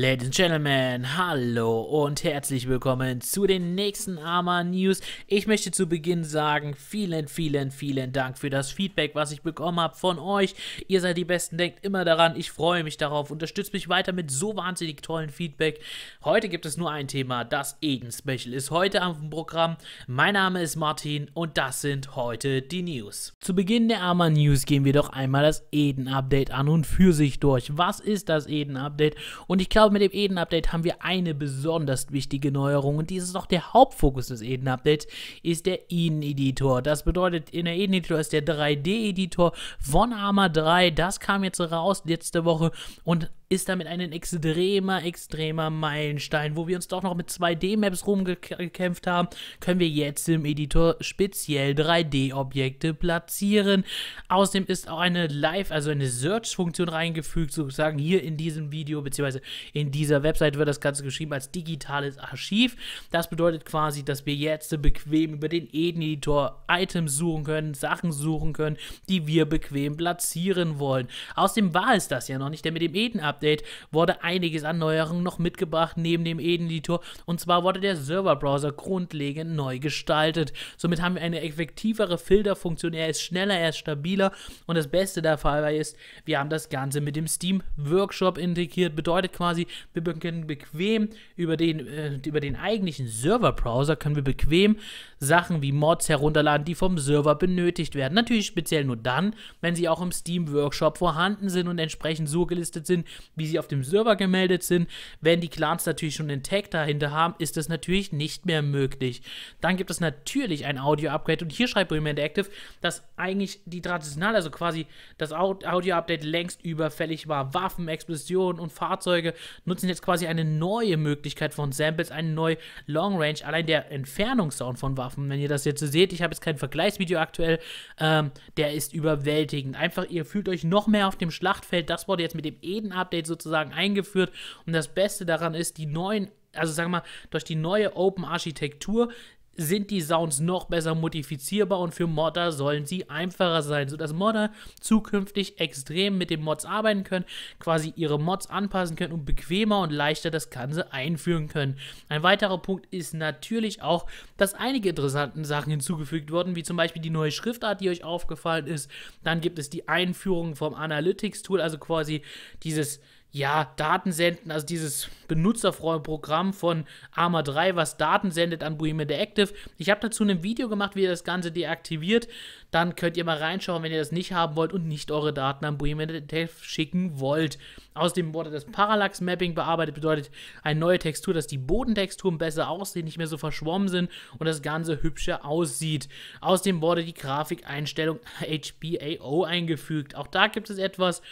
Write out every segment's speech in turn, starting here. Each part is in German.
Ladies and Gentlemen, hallo und herzlich willkommen zu den nächsten Arma News. Ich möchte zu Beginn sagen, vielen, vielen, vielen Dank für das Feedback, was ich bekommen habe von euch. Ihr seid die Besten, denkt immer daran, ich freue mich darauf. Unterstützt mich weiter mit so wahnsinnig tollen Feedback. Heute gibt es nur ein Thema, das Eden Special ist heute am Programm. Mein Name ist Martin und das sind heute die News. Zu Beginn der Arma News gehen wir doch einmal das Eden Update an und für sich durch. Was ist das Eden Update? Und ich glaube, glaube, mit dem Eden-Update haben wir eine besonders wichtige Neuerung und dies ist auch der Hauptfokus des Eden-Updates, ist der Eden-Editor. Das bedeutet, in der Eden-Editor ist der 3D-Editor von Arma 3. Das kam jetzt raus letzte Woche und ist damit ein extremer, extremer Meilenstein. Wo wir uns doch noch mit 2D-Maps rumgekämpft haben, können wir jetzt im Editor speziell 3D-Objekte platzieren. Außerdem ist auch eine Live, also eine Search-Funktion reingefügt, sozusagen hier in diesem Video, beziehungsweise in dieser Website wird das Ganze geschrieben als digitales Archiv. Das bedeutet quasi, dass wir jetzt bequem über den Eden-Editor Items suchen können, Sachen suchen können, die wir bequem platzieren wollen. Außerdem war es das ja noch nicht, denn mit dem Eden-Update wurde einiges an Neuerungen noch mitgebracht neben dem Eden-Editor. Und zwar wurde der Server-Browser grundlegend neu gestaltet. Somit haben wir eine effektivere Filterfunktion. Er ist schneller, er ist stabiler. Und das Beste der Fall ist, wir haben das Ganze mit dem Steam Workshop integriert. Bedeutet quasi, quasi, wir können bequem über den, äh, über den eigentlichen Serverbrowser können wir bequem Sachen wie Mods herunterladen, die vom Server benötigt werden. Natürlich speziell nur dann, wenn sie auch im Steam Workshop vorhanden sind und entsprechend so gelistet sind, wie sie auf dem Server gemeldet sind. Wenn die Clans natürlich schon den Tag dahinter haben, ist das natürlich nicht mehr möglich. Dann gibt es natürlich ein Audio-Upgrade und hier schreibt Bremen Active, dass eigentlich die traditionelle, also quasi das Audio-Update längst überfällig war. Waffen, Explosionen und Fahrzeuge nutzen jetzt quasi eine neue Möglichkeit von Samples, eine neue Long Range, allein der Entfernungssound von Waffen. Wenn ihr das jetzt so seht, ich habe jetzt kein Vergleichsvideo aktuell, ähm, der ist überwältigend. Einfach, ihr fühlt euch noch mehr auf dem Schlachtfeld. Das wurde jetzt mit dem Eden-Update sozusagen eingeführt und das Beste daran ist, die neuen also sagen wir mal, durch die neue Open Architektur sind die Sounds noch besser modifizierbar und für Modder sollen sie einfacher sein, sodass Modder zukünftig extrem mit den Mods arbeiten können, quasi ihre Mods anpassen können und bequemer und leichter das Ganze einführen können. Ein weiterer Punkt ist natürlich auch, dass einige interessante Sachen hinzugefügt wurden, wie zum Beispiel die neue Schriftart, die euch aufgefallen ist. Dann gibt es die Einführung vom Analytics-Tool, also quasi dieses ja, Daten senden, also dieses benutzerfreie Programm von Arma 3, was Daten sendet an Bohemian The Active. Ich habe dazu ein Video gemacht, wie ihr das Ganze deaktiviert. Dann könnt ihr mal reinschauen, wenn ihr das nicht haben wollt und nicht eure Daten an Bohemian The Active schicken wollt. Außerdem wurde das Parallax-Mapping bearbeitet, bedeutet eine neue Textur, dass die Bodentexturen besser aussehen, nicht mehr so verschwommen sind und das Ganze hübscher aussieht. Außerdem wurde die Grafikeinstellung HBAO eingefügt. Auch da gibt es etwas,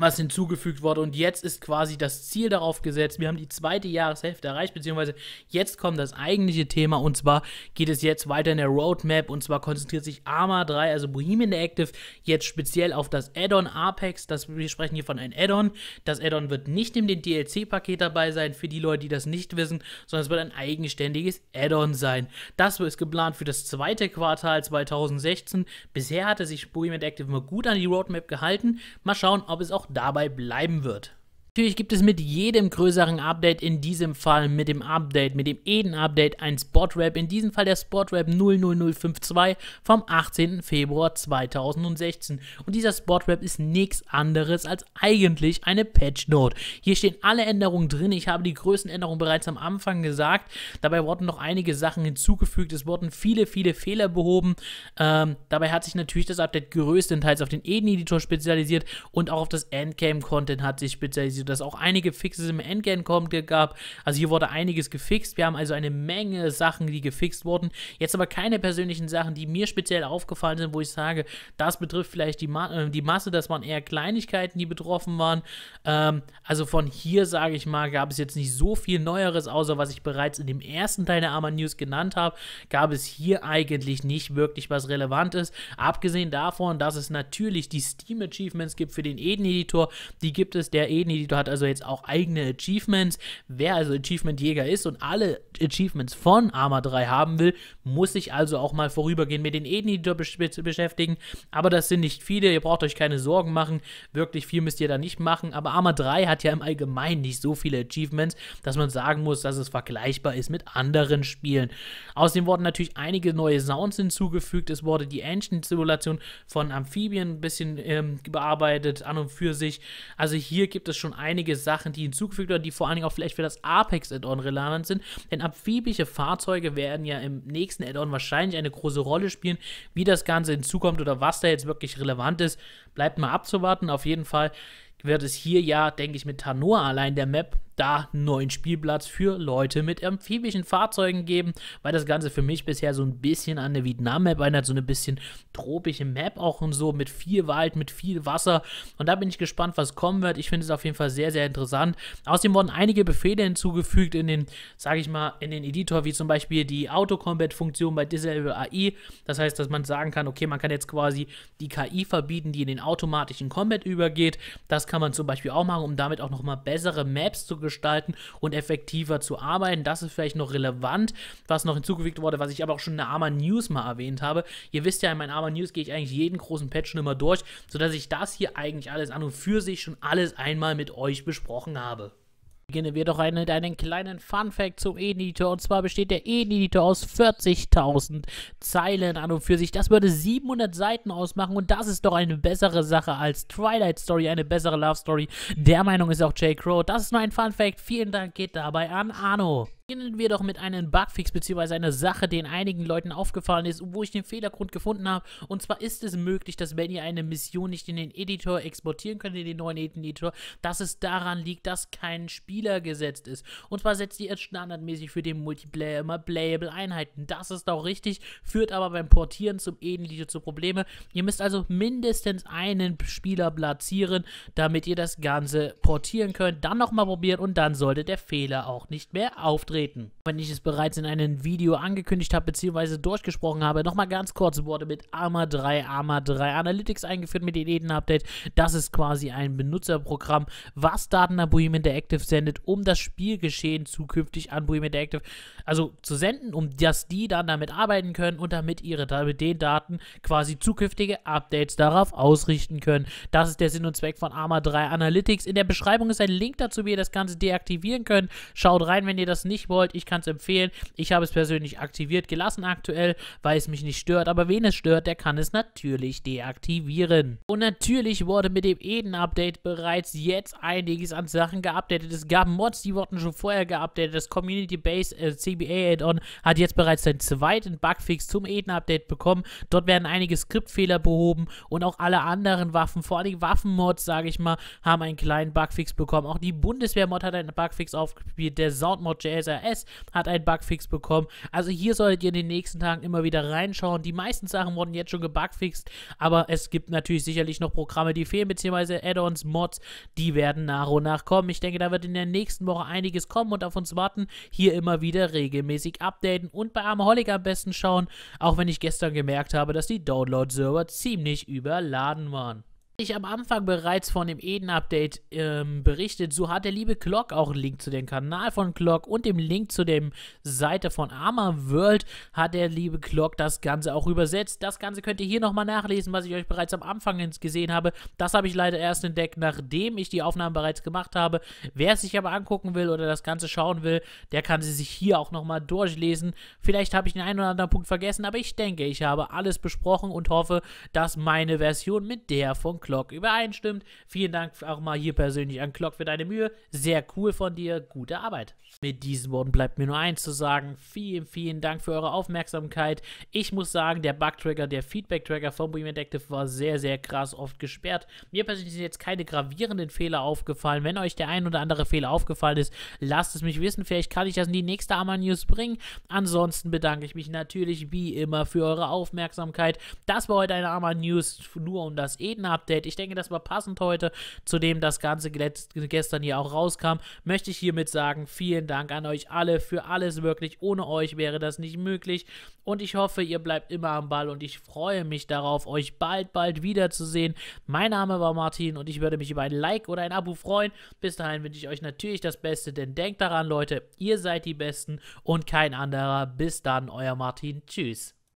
was hinzugefügt wurde. Und jetzt ist quasi das Ziel darauf gesetzt. Wir haben die zweite Jahreshälfte erreicht, beziehungsweise jetzt kommt das eigentliche Thema. Und zwar geht es jetzt weiter in der Roadmap. Und zwar konzentriert sich ARMA 3, also Bohemian Active, jetzt speziell auf das Add-on Apex. Das, wir sprechen hier von einem Add-on. Das Add-on wird nicht in dem DLC-Paket dabei sein, für die Leute, die das nicht wissen, sondern es wird ein eigenständiges Add-on sein. Das ist geplant für das zweite Quartal 2016. Bisher hatte sich Bohemian Active immer gut an die Roadmap gehalten. Mal schauen, ob es auch dabei bleiben wird. Natürlich gibt es mit jedem größeren Update, in diesem Fall mit dem Update, mit dem Eden-Update, ein Spot-Rap, in diesem Fall der Spot-Rap 00052 vom 18. Februar 2016. Und dieser Spot-Rap ist nichts anderes als eigentlich eine Patch-Note. Hier stehen alle Änderungen drin, ich habe die größten Änderungen bereits am Anfang gesagt, dabei wurden noch einige Sachen hinzugefügt, es wurden viele, viele Fehler behoben, ähm, dabei hat sich natürlich das Update größtenteils auf den Eden-Editor spezialisiert und auch auf das Endgame-Content hat sich spezialisiert Easy, dass auch einige Fixes im Endgame gab. Also hier wurde einiges gefixt. Wir haben also eine Menge Sachen, die gefixt wurden. Jetzt aber keine persönlichen Sachen, die mir speziell aufgefallen sind, wo ich sage, das betrifft vielleicht die, Ma äh, die Masse. Das waren eher Kleinigkeiten, die betroffen waren. Ähm, also von hier, sage ich mal, gab es jetzt nicht so viel Neueres, außer was ich bereits in dem ersten Teil der Arma News genannt habe. Gab es hier eigentlich nicht wirklich was Relevantes. Abgesehen davon, dass es natürlich die Steam Achievements gibt für den Eden-Editor. Die gibt es. Der Eden-Editor Victor hat also jetzt auch eigene Achievements. Wer also Achievement-Jäger ist und alle Achievements von Arma 3 haben will, muss sich also auch mal vorübergehend mit den Eden-Editor beschäftigen. Aber das sind nicht viele, ihr braucht euch keine Sorgen machen. Wirklich viel müsst ihr da nicht machen. Aber Arma 3 hat ja im Allgemeinen nicht so viele Achievements, dass man sagen muss, dass es vergleichbar ist mit anderen Spielen. Außerdem wurden natürlich einige neue Sounds hinzugefügt. Es wurde die Engine-Simulation von Amphibien ein bisschen ähm, bearbeitet, an und für sich. Also hier gibt es schon einige Sachen, die hinzugefügt werden, die vor allen Dingen auch vielleicht für das Apex-Add-on relevant sind. Denn amphibische Fahrzeuge werden ja im nächsten Add-on wahrscheinlich eine große Rolle spielen. Wie das Ganze hinzukommt oder was da jetzt wirklich relevant ist, bleibt mal abzuwarten. Auf jeden Fall wird es hier ja, denke ich, mit Tanoa allein der Map da einen neuen Spielplatz für Leute mit amphibischen Fahrzeugen geben, weil das Ganze für mich bisher so ein bisschen an der Vietnam-Map erinnert, so eine bisschen tropische Map auch und so, mit viel Wald, mit viel Wasser. Und da bin ich gespannt, was kommen wird. Ich finde es auf jeden Fall sehr, sehr interessant. Außerdem wurden einige Befehle hinzugefügt in den, sage ich mal, in den Editor, wie zum Beispiel die Auto-Combat-Funktion bei Disable AI. Das heißt, dass man sagen kann, okay, man kann jetzt quasi die KI verbieten, die in den automatischen Combat übergeht. Das kann man zum Beispiel auch machen, um damit auch nochmal bessere Maps zu gestalten und effektiver zu arbeiten. Das ist vielleicht noch relevant, was noch hinzugefügt wurde, was ich aber auch schon in der Arma News mal erwähnt habe. Ihr wisst ja, in meinen Arma News gehe ich eigentlich jeden großen Patch schon immer durch, sodass ich das hier eigentlich alles an und für sich schon alles einmal mit euch besprochen habe. Beginnen wir doch mit einem kleinen Fun-Fact zum E-Editor. Und zwar besteht der E-Editor aus 40.000 Zeilen an und für sich. Das würde 700 Seiten ausmachen und das ist doch eine bessere Sache als Twilight Story, eine bessere Love Story. Der Meinung ist auch Jay Crow. Das ist nur ein Fun-Fact. Vielen Dank geht dabei an Arno. Beginnen wir doch mit einem Bugfix bzw. einer Sache, die einigen Leuten aufgefallen ist, wo ich den Fehlergrund gefunden habe. Und zwar ist es möglich, dass wenn ihr eine Mission nicht in den Editor exportieren könnt, in den neuen Editor, dass es daran liegt, dass kein Spieler gesetzt ist. Und zwar setzt ihr jetzt standardmäßig für den Multiplayer immer playable Einheiten. Das ist auch richtig, führt aber beim Portieren zum Editor zu Probleme. Ihr müsst also mindestens einen Spieler platzieren, damit ihr das Ganze portieren könnt. Dann nochmal probieren und dann sollte der Fehler auch nicht mehr auftreten treten. Wenn ich es bereits in einem Video angekündigt habe bzw. durchgesprochen habe, nochmal ganz kurz, wurde mit Arma 3, AMA 3 Analytics eingeführt mit eden update Das ist quasi ein Benutzerprogramm, was Daten an Bohemian der Active sendet, um das Spielgeschehen zukünftig an Bohem Interactive also zu senden, um dass die dann damit arbeiten können und damit ihre mit den Daten quasi zukünftige Updates darauf ausrichten können. Das ist der Sinn und Zweck von Arma 3 Analytics. In der Beschreibung ist ein Link dazu, wie ihr das Ganze deaktivieren könnt. Schaut rein, wenn ihr das nicht nicht wollt, ich kann es empfehlen. Ich habe es persönlich aktiviert gelassen aktuell, weil es mich nicht stört. Aber wen es stört, der kann es natürlich deaktivieren. Und natürlich wurde mit dem Eden-Update bereits jetzt einiges an Sachen geupdatet. Es gab Mods, die wurden schon vorher geupdatet. Das community Base äh, CBA-Add-on hat jetzt bereits seinen zweiten Bugfix zum Eden-Update bekommen. Dort werden einige Skriptfehler behoben und auch alle anderen Waffen, vor allem Waffenmods, sage ich mal, haben einen kleinen Bugfix bekommen. Auch die Bundeswehr-Mod hat einen Bugfix aufgespielt. Der Soundmod.js SRS hat einen Bugfix bekommen. Also hier solltet ihr in den nächsten Tagen immer wieder reinschauen. Die meisten Sachen wurden jetzt schon gebugfixt, aber es gibt natürlich sicherlich noch Programme, die fehlen, beziehungsweise Add-ons, Mods, die werden nach und nach kommen. Ich denke, da wird in der nächsten Woche einiges kommen und auf uns warten. Hier immer wieder regelmäßig updaten und bei Armaholic am besten schauen, auch wenn ich gestern gemerkt habe, dass die Download-Server ziemlich überladen waren ich am Anfang bereits von dem Eden-Update ähm, berichtet, so hat der liebe Clock auch einen Link zu dem Kanal von Clock und dem Link zu dem Seite von Arma World hat der liebe Clock das Ganze auch übersetzt. Das Ganze könnt ihr hier nochmal nachlesen, was ich euch bereits am Anfang gesehen habe. Das habe ich leider erst entdeckt, nachdem ich die Aufnahmen bereits gemacht habe. Wer es sich aber angucken will oder das Ganze schauen will, der kann sie sich hier auch nochmal durchlesen. Vielleicht habe ich den einen oder anderen Punkt vergessen, aber ich denke, ich habe alles besprochen und hoffe, dass meine Version mit der von Clock Clock übereinstimmt. Vielen Dank auch mal hier persönlich an Clock für deine Mühe. Sehr cool von dir. Gute Arbeit. Mit diesen Worten bleibt mir nur eins zu sagen. Vielen, vielen Dank für eure Aufmerksamkeit. Ich muss sagen, der Bug-Tracker, der Feedback-Tracker von Boom Active war sehr, sehr krass oft gesperrt. Mir persönlich sind jetzt keine gravierenden Fehler aufgefallen. Wenn euch der ein oder andere Fehler aufgefallen ist, lasst es mich wissen. Vielleicht kann ich das in die nächste Ammer News bringen. Ansonsten bedanke ich mich natürlich wie immer für eure Aufmerksamkeit. Das war heute eine Ammer News nur um das Eden-Update. Update. Ich denke, das war passend heute, zu dem das Ganze gestern hier auch rauskam. Möchte ich hiermit sagen, vielen Dank an euch alle für alles wirklich. Ohne euch wäre das nicht möglich. Und ich hoffe, ihr bleibt immer am Ball und ich freue mich darauf, euch bald, bald wiederzusehen. Mein Name war Martin und ich würde mich über ein Like oder ein Abo freuen. Bis dahin wünsche ich euch natürlich das Beste, denn denkt daran, Leute, ihr seid die Besten und kein anderer. Bis dann, euer Martin. Tschüss.